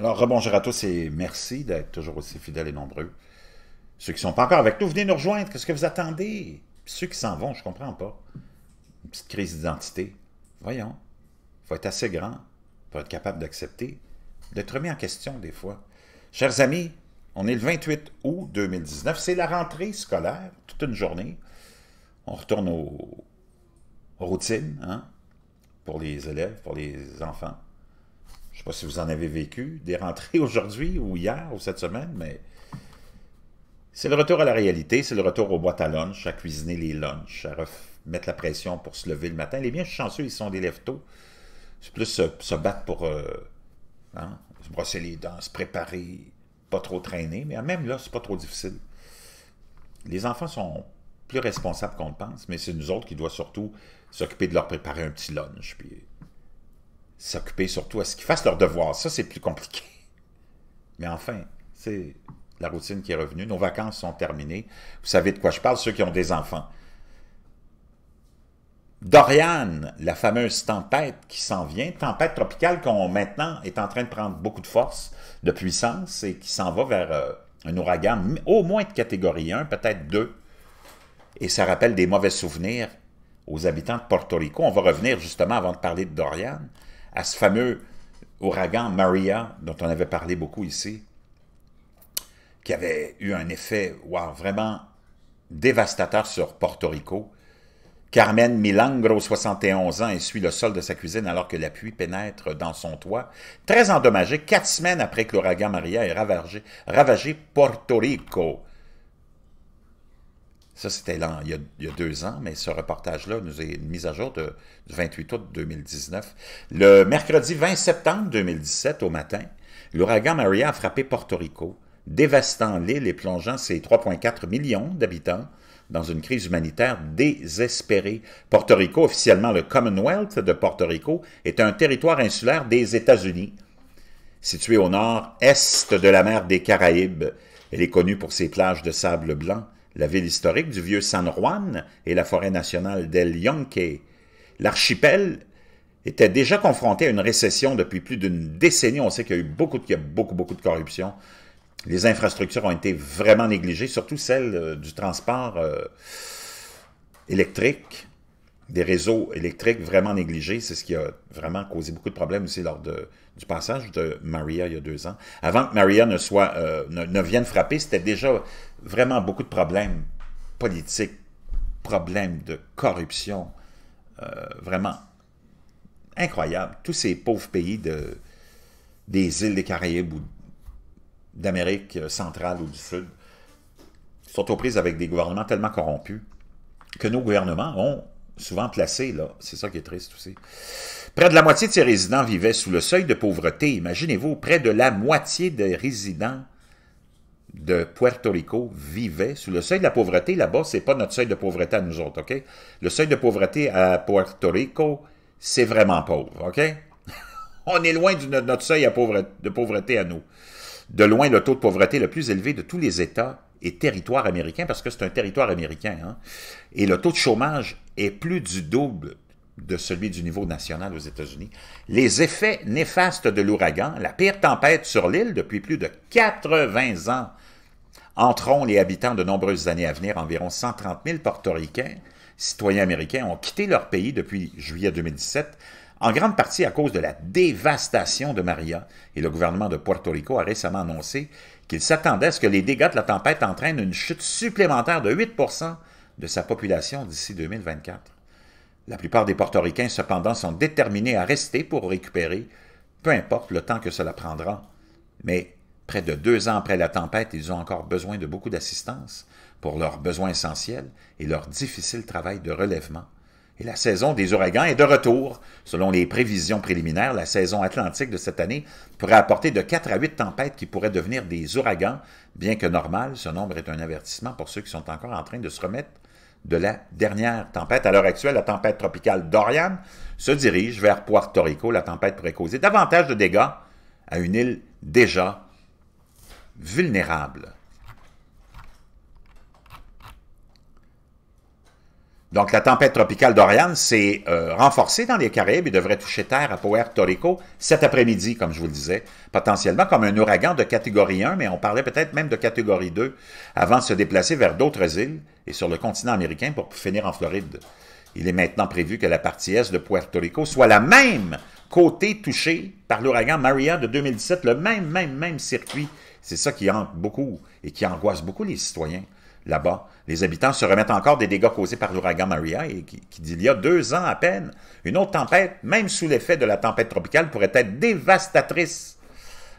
Alors, rebonjour à tous et merci d'être toujours aussi fidèles et nombreux. Ceux qui ne sont pas encore avec nous, venez nous rejoindre. Qu'est-ce que vous attendez? Ceux qui s'en vont, je ne comprends pas. Une petite crise d'identité. Voyons. Il faut être assez grand pour être capable d'accepter, d'être remis en question des fois. Chers amis, on est le 28 août 2019. C'est la rentrée scolaire, toute une journée. On retourne aux, routines hein, pour les élèves, pour les enfants. Je ne sais pas si vous en avez vécu, des rentrées aujourd'hui ou hier ou cette semaine, mais c'est le retour à la réalité, c'est le retour aux boîtes à lunch, à cuisiner les lunchs, à mettre la pression pour se lever le matin. Les bien chanceux, ils sont des lève tôt. C'est plus se, battre pour euh, hein, se brosser les dents, se préparer, pas trop traîner, mais même là, c'est pas trop difficile. Les enfants sont plus responsables qu'on le pense, mais c'est nous autres qui doit surtout s'occuper de leur préparer un petit lunch, puis s'occuper surtout à ce qu'ils fassent leur devoir. Ça, c'est plus compliqué. Mais enfin, c'est la routine qui est revenue. Nos vacances sont terminées. Vous savez de quoi je parle, ceux qui ont des enfants. Dorian, la fameuse tempête qui s'en vient, tempête tropicale qu'on maintenant est en train de prendre beaucoup de force, de puissance et qui s'en va vers euh, un ouragan au moins de catégorie 1, peut-être 2. Et ça rappelle des mauvais souvenirs aux habitants de Porto Rico. On va revenir justement avant de parler de Dorian à ce fameux ouragan Maria, dont on avait parlé beaucoup ici, qui avait eu un effet vraiment dévastateur sur Porto Rico. Carmen Milangro, 71 ans, essuie le sol de sa cuisine alors que la pluie pénètre dans son toit. Très endommagé. quatre semaines après que l'ouragan Maria ait ravagé Porto Rico. Ça, c'était il, il, y a deux ans, mais ce reportage-là nous est mis à jour de, du 28 août 2019. Le mercredi 20 septembre 2017, au matin, l'ouragan Maria a frappé Porto Rico, dévastant l'île et plongeant ses 3,4 millions d'habitants dans une crise humanitaire désespérée. Porto Rico, officiellement le Commonwealth de Porto Rico, est un territoire insulaire des États-Unis, situé au nord-est de la mer des Caraïbes. Elle est connue pour ses plages de sable blanc, la ville historique du vieux San Juan et la forêt nationale d'El Yonke. L'archipel était déjà confronté à une récession depuis plus d'une décennie. On sait qu'il y a eu beaucoup, de, beaucoup, beaucoup de corruption. Les infrastructures ont été vraiment négligées, surtout celles euh, du transport euh, électrique des réseaux électriques vraiment négligés. C'est ce qui a vraiment causé beaucoup de problèmes aussi lors de, du passage de Maria il y a deux ans. Avant que Maria ne, soit, euh, ne, vienne frapper, c'était déjà vraiment beaucoup de problèmes politiques, problèmes de corruption, euh, vraiment incroyable. Tous ces pauvres pays de, des îles des Caraïbes ou d'Amérique euh, centrale ou du Sud sont aux prises avec des gouvernements tellement corrompus que nos gouvernements ont souvent placé, là. C'est ça qui est triste aussi. Près de la moitié de ces résidents vivaient sous le seuil de pauvreté. Imaginez-vous, près de la moitié des résidents de Puerto Rico vivaient sous le seuil de la pauvreté. Là-bas, c'est pas notre seuil de pauvreté à nous autres, OK? Le seuil de pauvreté à Puerto Rico, c'est vraiment pauvre, OK? On est loin de notre seuil de pauvreté à nous de loin le taux de pauvreté le plus élevé de tous les États et territoires américains, parce que c'est un territoire américain. Hein. Et le taux de chômage est plus du double de celui du niveau national aux États-Unis. Les effets néfastes de l'ouragan, la pire tempête sur l'île depuis plus de 80 ans, entreront les habitants de nombreuses années à venir. Environ 130 000 portoricains, citoyens américains, ont quitté leur pays depuis juillet 2017 en grande partie à cause de la dévastation de Maria, et le gouvernement de Puerto Rico a récemment annoncé qu'il s'attendait à ce que les dégâts de la tempête entraînent une chute supplémentaire de 8 de sa population d'ici 2024. La plupart des portoricains, cependant, sont déterminés à rester pour récupérer, peu importe le temps que cela prendra. Mais près de deux ans après la tempête, ils ont encore besoin de beaucoup d'assistance pour leurs besoins essentiels et leur difficile travail de relèvement. Et la saison des ouragans est de retour. Selon les prévisions préliminaires, la saison atlantique de cette année pourrait apporter de 4 à 8 tempêtes qui pourraient devenir des ouragans. Bien que normal, ce nombre est un avertissement pour ceux qui sont encore en train de se remettre de la dernière tempête. À l'heure actuelle, la tempête tropicale Dorian se dirige vers Puerto Rico. La tempête pourrait causer davantage de dégâts à une île déjà vulnérable. Donc, la tempête tropicale Dorian s'est euh, renforcée dans les Caraïbes et devrait toucher terre à Puerto Rico cet après-midi, comme je vous le disais, potentiellement comme un ouragan de catégorie 1, mais on parlait peut-être même de catégorie 2, avant de se déplacer vers d'autres îles et sur le continent américain pour finir en Floride. Il est maintenant prévu que la partie est de Puerto Rico soit la même côté touchée par l'ouragan Maria de 2017, le même, même, même circuit. C'est ça qui hante beaucoup et qui angoisse beaucoup les citoyens là-bas. Les habitants se remettent encore des dégâts causés par l'ouragan Maria, et qui, d'il y a deux ans à peine, une autre tempête, même sous l'effet de la tempête tropicale, pourrait être dévastatrice.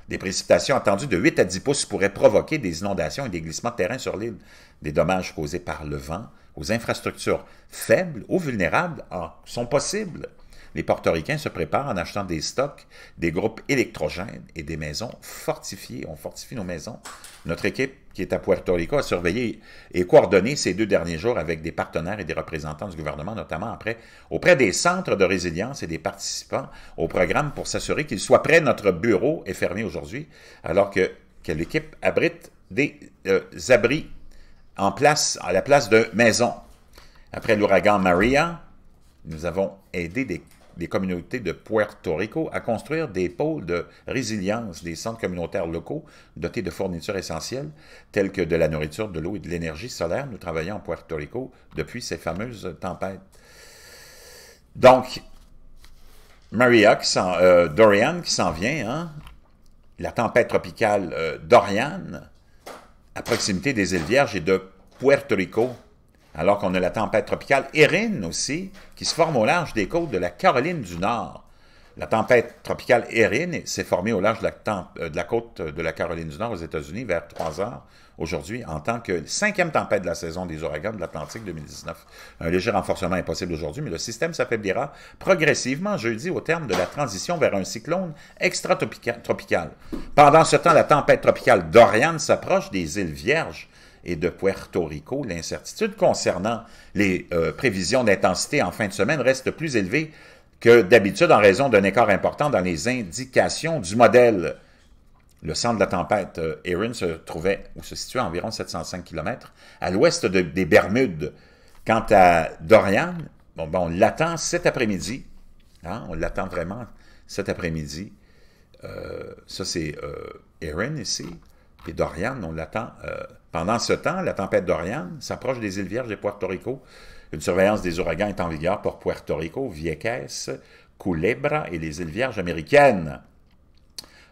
Des précipitations attendues de 8 à 10 pouces pourraient provoquer des inondations et des glissements de terrain sur l'île, des dommages causés par le vent, aux infrastructures faibles, ou vulnérables, ah, sont possibles. Les portoricains se préparent en achetant des stocks, des groupes électrogènes et des maisons fortifiées. On fortifie nos maisons. Notre équipe qui est à Puerto Rico a surveillé et coordonné ces deux derniers jours avec des partenaires et des représentants du gouvernement, notamment auprès des centres de résilience et des participants au programme pour s'assurer qu'ils soient prêts. Notre bureau est fermé aujourd'hui, alors que, l'équipe abrite des euh, abris place, à la place de maison. Après l'ouragan Maria, nous avons aidé des, communautés de Puerto Rico à construire des pôles de résilience, des centres communautaires locaux dotés de fournitures essentielles telles que de la nourriture, de l'eau et de l'énergie solaire. Nous travaillons en Puerto Rico depuis ces fameuses tempêtes. Donc, Maria, qui euh, Dorian qui s'en vient, hein? la tempête tropicale euh, Dorian, à proximité des îles Vierges et de Puerto Rico, alors qu'on a la tempête tropicale Erin aussi, qui se forme au large des côtes de la Caroline du Nord. La tempête tropicale Erin s'est formée au large euh, de la, côte de la Caroline du Nord aux États-Unis vers 3 heures aujourd'hui en tant que cinquième tempête de la saison des ouragans de l'Atlantique 2019. Un léger renforcement est possible aujourd'hui, mais le système s'affaiblira progressivement jeudi au terme de la transition vers un cyclone extratropical. Pendant ce temps, la tempête tropicale Dorian s'approche des îles Vierges et de Puerto Rico. L'incertitude concernant les euh, prévisions d'intensité en fin de semaine reste plus élevée que d'habitude en raison d'un écart important dans les indications du modèle. Le centre de la tempête euh, Erin se trouvait ou se situait à environ 705 km à l'ouest des Bermudes. Quant à Dorian, bon, ben, on l'attend cet après-midi. Hein, on l'attend vraiment cet après-midi. Euh, ça, c'est euh, Erin ici. et Dorian, on l'attend. pendant ce temps, la tempête Dorian s'approche des îles Vierges et Puerto Rico une surveillance des ouragans est en vigueur pour Puerto Rico, Vieques, Culebra et les îles Vierges américaines.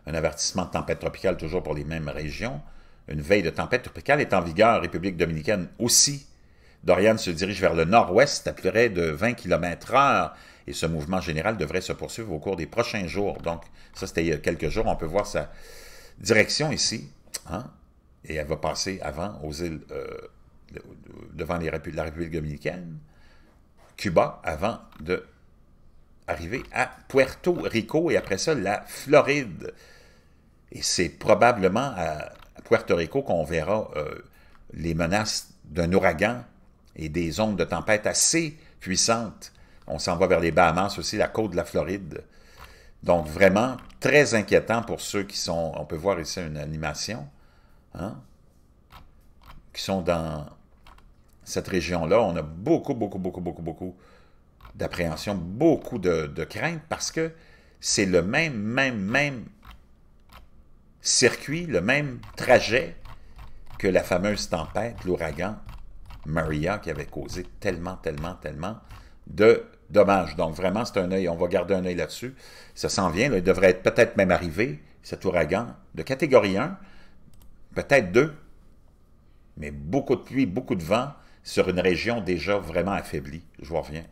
Un avertissement de tempête tropicale toujours pour les mêmes régions. Une veille de tempête tropicale est en vigueur en République dominicaine aussi. Dorian se dirige vers le nord-ouest à plus près de 20 km h et ce mouvement général devrait se poursuivre au cours des prochains jours. Donc, ça, c'était il y a quelques jours. On peut voir sa direction ici. Hein, et elle va passer avant aux îles euh, devant la République dominicaine, Cuba, avant de arriver à Puerto Rico et après ça, la Floride. Et c'est probablement à, Puerto Rico qu'on verra euh, les menaces d'un ouragan et des ondes de tempête assez puissantes. On s'en va vers les Bahamas aussi, la côte de la Floride. Donc vraiment, très inquiétant pour ceux qui sont, on peut voir ici une animation, hein, qui sont dans cette région-là, on a beaucoup, beaucoup, beaucoup, beaucoup, beaucoup d'appréhension, beaucoup de, crainte parce que c'est le même, même, même circuit, le même trajet que la fameuse tempête, l'ouragan Maria qui avait causé tellement, tellement, tellement de dommages. Donc vraiment, c'est un œil, on va garder un œil là-dessus. Ça s'en vient, il devrait être peut-être même arrivé, cet ouragan de catégorie 1, peut-être 2, mais beaucoup de pluie, beaucoup de vent, sur une région déjà vraiment affaiblie. Je vous reviens.